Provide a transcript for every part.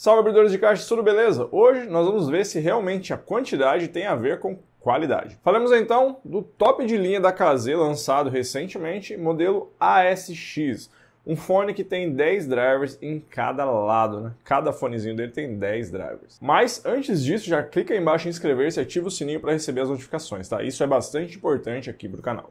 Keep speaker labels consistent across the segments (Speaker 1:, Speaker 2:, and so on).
Speaker 1: Salve abridores de caixa, tudo beleza? Hoje nós vamos ver se realmente a quantidade tem a ver com qualidade. Falamos então do top de linha da KZ lançado recentemente, modelo ASX. Um fone que tem 10 drivers em cada lado, né? Cada fonezinho dele tem 10 drivers. Mas antes disso, já clica aí embaixo em inscrever-se e ativa o sininho para receber as notificações, tá? Isso é bastante importante aqui para o canal.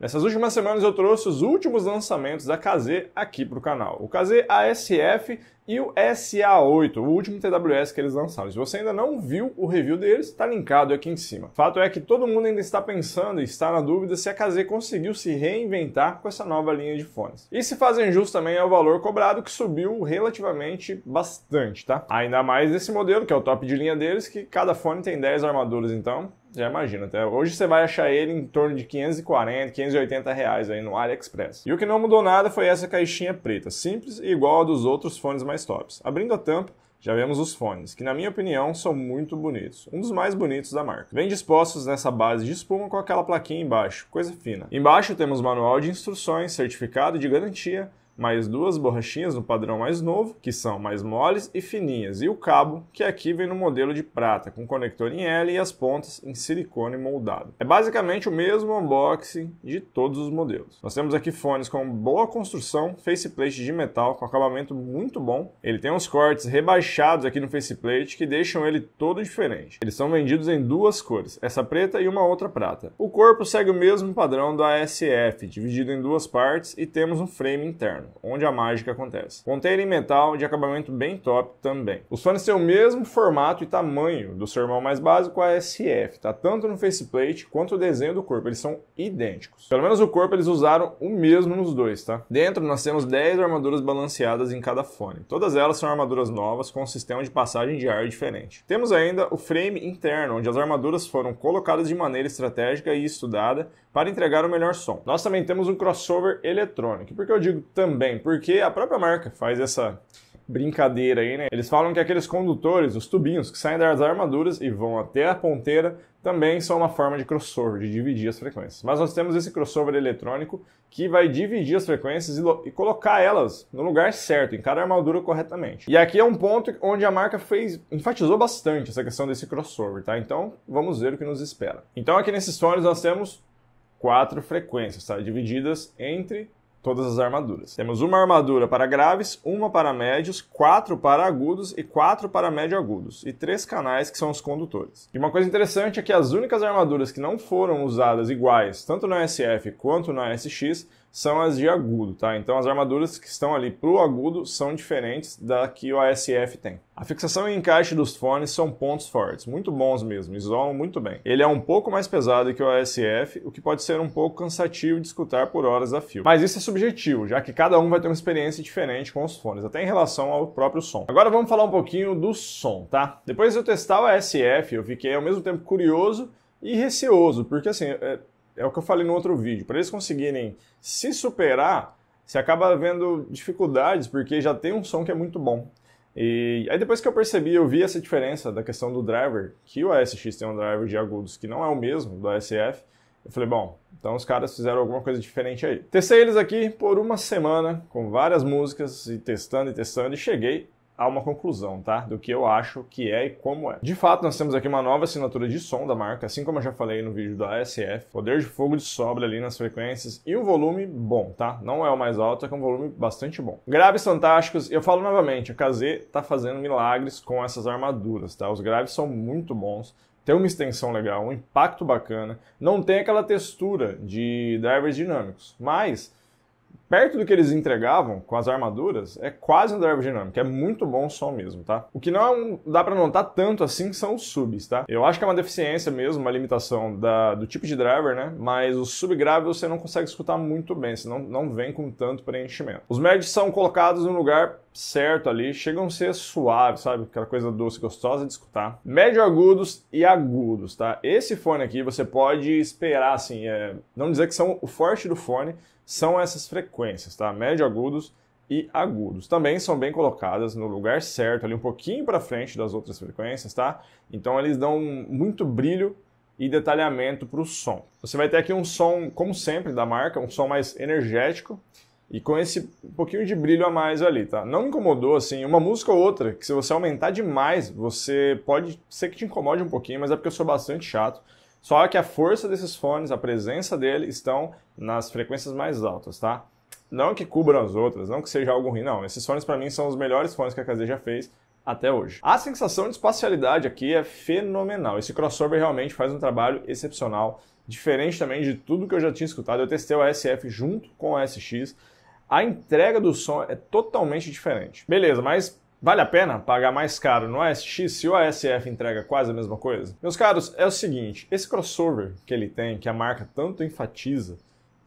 Speaker 1: Nessas últimas semanas eu trouxe os últimos lançamentos da KZ aqui para o canal. O KZ ASF e o SA8, o último TWS que eles lançaram. Se você ainda não viu o review deles, está linkado aqui em cima. Fato é que todo mundo ainda está pensando e está na dúvida se a KZ conseguiu se reinventar com essa nova linha de fones. E se fazem jus também ao valor cobrado, que subiu relativamente bastante, tá? Ainda mais nesse modelo, que é o top de linha deles, que cada fone tem 10 armaduras, então já imagina. Até hoje você vai achar ele em torno de 540, 580 reais aí no AliExpress. E o que não mudou nada foi essa caixinha preta, simples e igual a dos outros fones mais tops. Abrindo a tampa, já vemos os fones, que na minha opinião são muito bonitos, um dos mais bonitos da marca. Vem dispostos nessa base de espuma com aquela plaquinha embaixo, coisa fina. Embaixo temos manual de instruções, certificado de garantia, mais duas borrachinhas no padrão mais novo, que são mais moles e fininhas, e o cabo, que aqui vem no modelo de prata, com conector em L e as pontas em silicone moldado. É basicamente o mesmo unboxing de todos os modelos. Nós temos aqui fones com boa construção, faceplate de metal com acabamento muito bom. Ele tem uns cortes rebaixados aqui no faceplate que deixam ele todo diferente. Eles são vendidos em duas cores, essa preta e uma outra prata. O corpo segue o mesmo padrão da ASF, dividido em duas partes e temos um frame interno onde a mágica acontece. Ponteira em metal de acabamento bem top também. Os fones têm o mesmo formato e tamanho do seu irmão mais básico, a SF, tá? Tanto no faceplate quanto o desenho do corpo, eles são idênticos. Pelo menos o corpo eles usaram o mesmo nos dois, tá? Dentro nós temos 10 armaduras balanceadas em cada fone. Todas elas são armaduras novas com um sistema de passagem de ar diferente. Temos ainda o frame interno, onde as armaduras foram colocadas de maneira estratégica e estudada para entregar o melhor som. Nós também temos um crossover eletrônico. Por que eu digo também? também, porque a própria marca faz essa brincadeira aí, né? Eles falam que aqueles condutores, os tubinhos que saem das armaduras e vão até a ponteira, também são uma forma de crossover, de dividir as frequências. Mas nós temos esse crossover eletrônico que vai dividir as frequências e, e colocar elas no lugar certo, em cada armadura corretamente. E aqui é um ponto onde a marca fez, enfatizou bastante essa questão desse crossover, tá? Então, vamos ver o que nos espera. Então, aqui nesses fones nós temos quatro frequências, tá? Divididas entre todas as armaduras. Temos uma armadura para graves, uma para médios, quatro para agudos e quatro para médio agudos, e três canais que são os condutores. E uma coisa interessante é que as únicas armaduras que não foram usadas iguais, tanto na SF quanto na SX, são as de agudo, tá? Então as armaduras que estão ali para o agudo são diferentes da que o ASF tem. A fixação e encaixe dos fones são pontos fortes, muito bons mesmo, isolam muito bem. Ele é um pouco mais pesado que o ASF, o que pode ser um pouco cansativo de escutar por horas a fio. Mas isso é subjetivo, já que cada um vai ter uma experiência diferente com os fones, até em relação ao próprio som. Agora vamos falar um pouquinho do som, tá? Depois de eu testar o ASF, eu fiquei ao mesmo tempo curioso e receoso, porque assim, é, é o que eu falei no outro vídeo. Para eles conseguirem se superar, você acaba vendo dificuldades, porque já tem um som que é muito bom. E aí depois que eu percebi, eu vi essa diferença da questão do driver, que o ASX tem um driver de agudos que não é o mesmo do ASF. Eu falei, bom, então os caras fizeram alguma coisa diferente aí. Testei eles aqui por uma semana, com várias músicas, e testando e testando, e cheguei a uma conclusão, tá? Do que eu acho que é e como é. De fato, nós temos aqui uma nova assinatura de som da marca, assim como eu já falei no vídeo da ASF. Poder de fogo de sobra ali nas frequências e um volume bom, tá? Não é o mais alto, é que é um volume bastante bom. Graves fantásticos, eu falo novamente, a KZ tá fazendo milagres com essas armaduras, tá? Os graves são muito bons tem uma extensão legal, um impacto bacana, não tem aquela textura de drivers dinâmicos, mas perto do que eles entregavam com as armaduras, é quase um driver dinâmico, é muito bom o som mesmo, tá? O que não é dá para notar tanto assim são os subs, tá? Eu acho que é uma deficiência mesmo, uma limitação da, do tipo de driver, né? Mas o sub grave você não consegue escutar muito bem, senão não vem com tanto preenchimento. Os médios são colocados no lugar certo ali, chegam a ser suaves, sabe? Aquela coisa doce, gostosa de escutar. Médio agudos e agudos, tá? Esse fone aqui você pode esperar, assim, é... não dizer que são o forte do fone, são essas frequências, tá? Médio agudos e agudos. Também são bem colocadas no lugar certo, ali um pouquinho para frente das outras frequências, tá? Então eles dão muito brilho e detalhamento para o som. Você vai ter aqui um som, como sempre, da marca, um som mais energético e com esse pouquinho de brilho a mais ali, tá? Não me incomodou, assim, uma música ou outra, que se você aumentar demais, você pode ser que te incomode um pouquinho, mas é porque eu sou bastante chato. Só que a força desses fones, a presença dele, estão nas frequências mais altas, tá? Não que cubram as outras, não que seja algo ruim, não. Esses fones para mim são os melhores fones que a KZ já fez até hoje. A sensação de espacialidade aqui é fenomenal. Esse crossover realmente faz um trabalho excepcional, diferente também de tudo que eu já tinha escutado. Eu testei o SF junto com o SX a entrega do som é totalmente diferente. Beleza, mas Vale a pena pagar mais caro no ASX se o ASF entrega quase a mesma coisa? Meus caros, é o seguinte, esse crossover que ele tem, que a marca tanto enfatiza,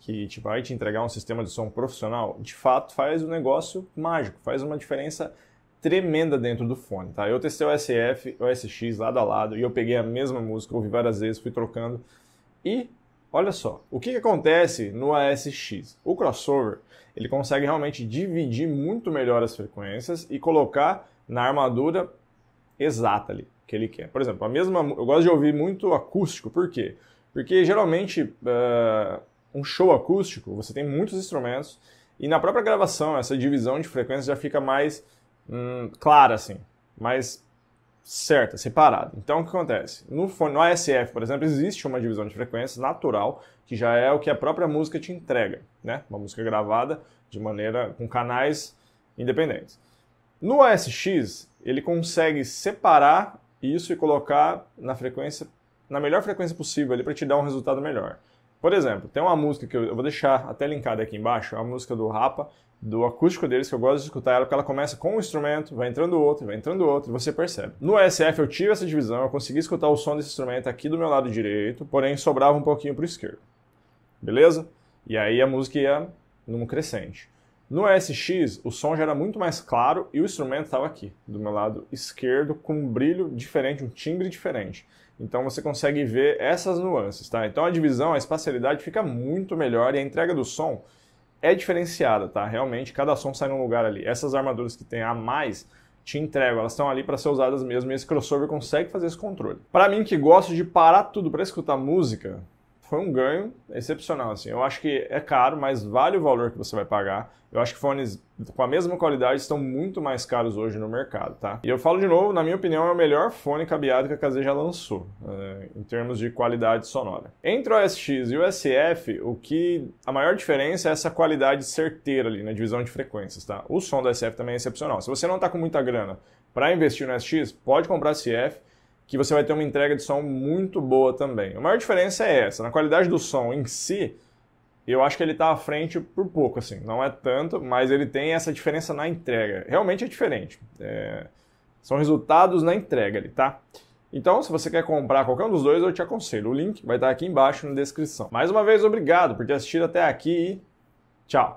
Speaker 1: que te tipo, vai te entregar um sistema de som profissional, de fato faz um negócio mágico, faz uma diferença tremenda dentro do fone, tá? Eu testei o SF, o SX lado a lado e eu peguei a mesma música, ouvi várias vezes, fui trocando e Olha só, o que, que acontece no ASX? O crossover ele consegue realmente dividir muito melhor as frequências e colocar na armadura exata ali que ele quer. Por exemplo, a mesma, eu gosto de ouvir muito acústico, por quê? Porque geralmente uh, um show acústico você tem muitos instrumentos e na própria gravação essa divisão de frequências já fica mais hum, clara assim, mais certa, separada. Então, o que acontece? No, no ASF, por exemplo, existe uma divisão de frequências natural, que já é o que a própria música te entrega, né? Uma música gravada de maneira com canais independentes. No ASX, ele consegue separar isso e colocar na frequência na melhor frequência possível ali para te dar um resultado melhor. Por exemplo, tem uma música que eu, vou deixar até linkada aqui embaixo, é uma música do Rapa, do acústico deles, que eu gosto de escutar ela, porque ela começa com um instrumento, vai entrando outro, vai entrando outro, e você percebe. No SF eu tive essa divisão, eu consegui escutar o som desse instrumento aqui do meu lado direito, porém sobrava um pouquinho para o esquerdo. Beleza? E aí a música ia num crescente. No SX, o som já era muito mais claro e o instrumento estava aqui, do meu lado esquerdo, com um brilho diferente, um timbre diferente. Então você consegue ver essas nuances, tá? Então a divisão, a espacialidade fica muito melhor e a entrega do som é diferenciada, tá? Realmente cada som sai num lugar ali. Essas armaduras que tem a mais te entrego, elas estão ali para ser usadas mesmo e esse crossover consegue fazer esse controle. Para mim que gosto de parar tudo para escutar música, foi um ganho excepcional. Assim. Eu acho que é caro, mas vale o valor que você vai pagar. Eu acho que fones com a mesma qualidade estão muito mais caros hoje no mercado, tá? E eu falo de novo, na minha opinião, é o melhor fone cabeado que a KZ já lançou, é, em termos de qualidade sonora. Entre o OSX e o SF, o que a maior diferença é essa qualidade certeira ali na divisão de frequências, tá? O som do SF também é excepcional. Se você não está com muita grana para investir no SX, pode comprar SF que você vai ter uma entrega de som muito boa também. A maior diferença é essa, na qualidade do som em si, eu acho que ele está à frente por pouco, assim, não é tanto, mas ele tem essa diferença na entrega. Realmente é diferente. É... São resultados na entrega ali, tá? Então, se você quer comprar qualquer um dos dois, eu te aconselho. O link vai estar aqui embaixo na descrição. Mais uma vez, obrigado por ter assistido até aqui e tchau!